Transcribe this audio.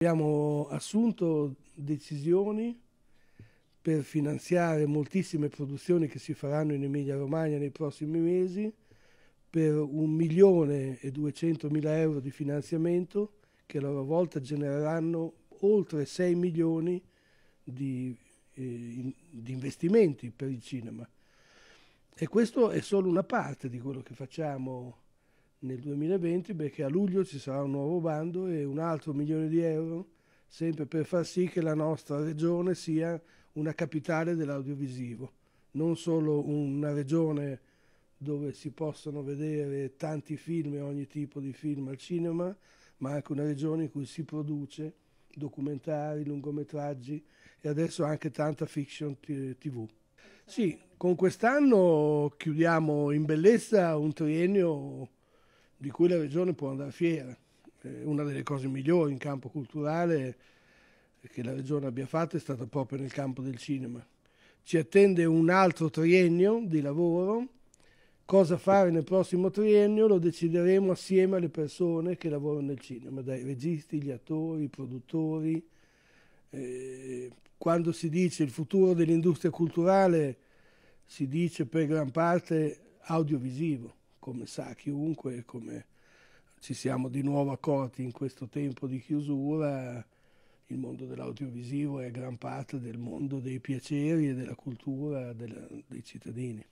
Abbiamo assunto decisioni per finanziare moltissime produzioni che si faranno in Emilia Romagna nei prossimi mesi per 1 milione e 200 mila euro di finanziamento che a loro volta genereranno oltre 6 milioni di, eh, in, di investimenti per il cinema. E questo è solo una parte di quello che facciamo nel 2020 perché a luglio ci sarà un nuovo bando e un altro milione di euro sempre per far sì che la nostra regione sia una capitale dell'audiovisivo, non solo una regione dove si possono vedere tanti film e ogni tipo di film al cinema, ma anche una regione in cui si produce documentari, lungometraggi e adesso anche tanta fiction tv. Sì, con quest'anno chiudiamo in bellezza un triennio di cui la regione può andare fiera. Eh, una delle cose migliori in campo culturale che la regione abbia fatto è stata proprio nel campo del cinema. Ci attende un altro triennio di lavoro. Cosa fare nel prossimo triennio lo decideremo assieme alle persone che lavorano nel cinema, dai registi, gli attori, i produttori. Eh, quando si dice il futuro dell'industria culturale, si dice per gran parte audiovisivo come sa chiunque, come ci siamo di nuovo accorti in questo tempo di chiusura, il mondo dell'audiovisivo è gran parte del mondo dei piaceri e della cultura della, dei cittadini.